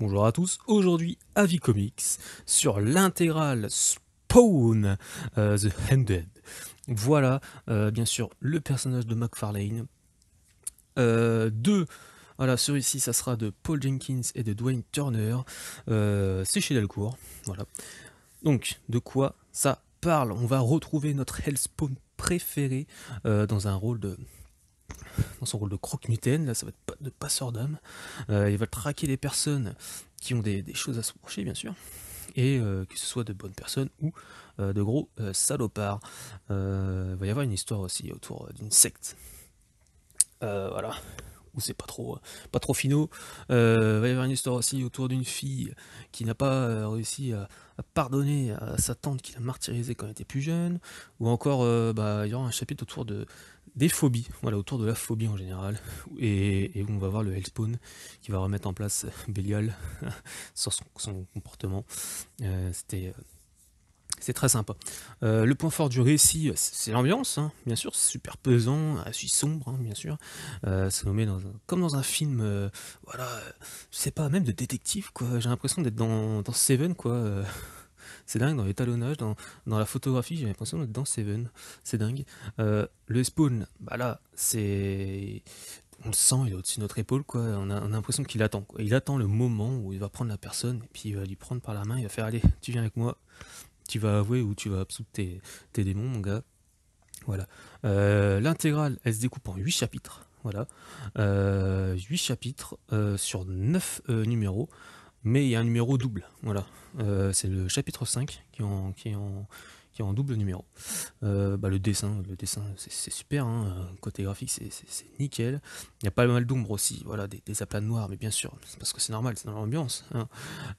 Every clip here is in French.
Bonjour à tous, aujourd'hui Avis Comics sur l'intégrale Spawn euh, The Handed. Voilà, euh, bien sûr, le personnage de McFarlane. Euh, deux, voilà, celui-ci, ça sera de Paul Jenkins et de Dwayne Turner. C'est chez Delcourt, voilà. Donc, de quoi ça parle On va retrouver notre Hellspawn préféré dans un rôle de dans son rôle de croque-mitaine, là ça va être de passeur d'âme. Euh, il va traquer les personnes qui ont des, choses à se brancher, bien sûr, et euh, que ce soit de bonnes personnes ou euh, de gros salopards. il va y avoir une histoire aussi autour d'une secte. voilà c'est pas trop, euh, pas trop finaux. il euh, va y avoir une histoire aussi autour d'une fille qui n'a pas euh, réussi à, pardonner à sa tante qui l'a martyrisée quand elle était plus jeune, ou encore bah, il y aura un chapitre autour de des phobies, voilà, autour de la phobie en général, et, on va voir le Hellspawn qui va remettre en place Belial sur son, comportement. C'était c'est très sympa. Euh, le point fort du récit, c'est l'ambiance, hein, bien sûr, c'est super pesant, assez sombre, hein, bien sûr. Euh, ça comme dans un film, euh, voilà, je sais pas, même de détective, quoi. J'ai l'impression d'être dans, Seven, quoi. c'est dingue, dans l'étalonnage, dans, dans la photographie, j'ai l'impression d'être dans Seven. C'est dingue. le spawn, bah là, c'est on le sent, il est au-dessus de notre épaule, quoi. On a, l'impression qu'il attend. Il attend le moment où il va prendre la personne, et puis il va lui prendre par la main, il va faire Allez, tu viens avec moi tu vas avouer ou tu vas absoudre tes, démons, mon gars. Voilà. Euh, l'intégrale, elle se découpe en 8 chapitres. Voilà. Euh, 8 chapitres euh, sur 9 euh, numéros. Mais il y a un numéro double. Voilà. c'est le chapitre 5 qui en, qui en, en double numéro. Euh, bah, le dessin, le dessin c'est super, hein. euh, côté graphique c'est nickel. Il y a pas mal d'ombre aussi, voilà, des, aplats noirs, mais bien sûr, parce que c'est normal, c'est dans l'ambiance. Hein.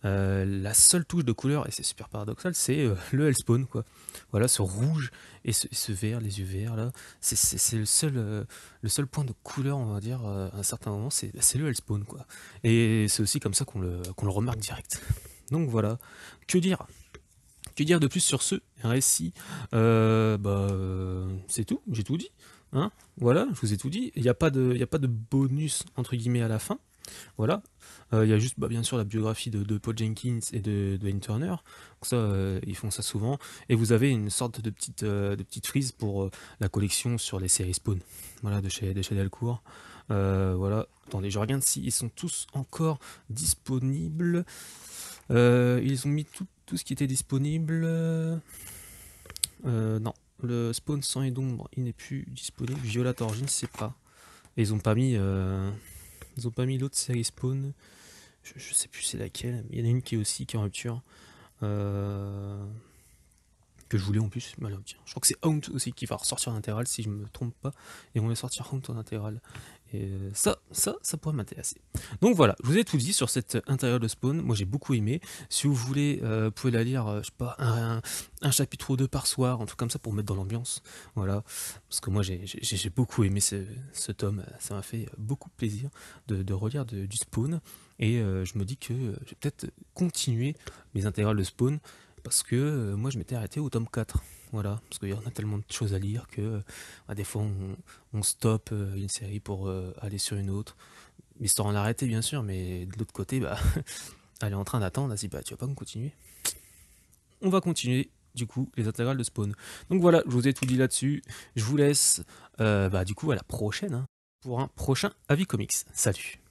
Euh, la seule touche de couleur, et c'est super paradoxal, c'est le Hellspawn, quoi. Voilà, ce rouge et ce, vert, les yeux verts, là, c'est le seul, le seul point de couleur, on va dire, à un certain moment, c'est le Hellspawn, quoi. Et c'est aussi comme ça qu'on le, le remarque direct. Donc voilà, que dire dire de plus sur ce récit euh, bah, C'est tout, j'ai tout dit. Hein voilà, je vous ai tout dit. Il n'y a, pas de, y a pas de bonus, entre guillemets, à la fin. Voilà. Euh, il ya y a juste, bah, bien sûr, la biographie de, Paul Jenkins et de, Wayne Turner. ça, euh, ils font ça souvent. Et vous avez une sorte de petite, de petite frise pour la collection sur les séries Spawn. Voilà, de chez, de chez Delcourt. voilà. Attendez, je regarde s'ils si sont tous encore disponibles. ils ont mis tout ce qui était disponible. Euh, euh, non, le spawn sang et d'ombre, il n'est plus disponible. Violet Origin, c'est pas. Et ils ont pas mis, euh, ils ont pas mis l'autre série spawn. Je, sais plus c'est laquelle. Il y en a une qui est aussi qui en rupture que je voulais en plus. malheureusement, Je crois que c'est Haunt aussi qui va ressortir en intégrale si je me trompe pas. Et on va sortir Haunt en intégrale. Et euh, ça, ça, ça pourrait m'intéresser. Donc voilà, je vous ai tout dit sur cette intérieur de Spawn. Moi j'ai beaucoup aimé. Si vous voulez, euh, vous pouvez la lire, euh, je sais pas, un, chapitre ou deux par soir, un truc comme ça pour mettre dans l'ambiance. Voilà, parce que moi j'ai beaucoup aimé ce, tome. Ça m'a fait beaucoup plaisir de, de relire du Spawn. Et je me dis que je vais peut-être continuer mes intégrales de Spawn parce que euh, moi je m'étais arrêté au tome 4. Voilà, parce qu'il y en a tellement de choses à lire que euh, bah, des fois on, stop stoppe euh, une série pour aller sur une autre. Histoire en arrêter bien sûr, mais de l'autre côté, bah, elle est en train d'attendre, elle dit bah tu vas pas me continuer. On va continuer du coup les intégrales de Spawn. Donc voilà, je vous ai tout dit là-dessus. Je vous laisse bah, du coup à la prochaine hein, pour un prochain avis comics. Salut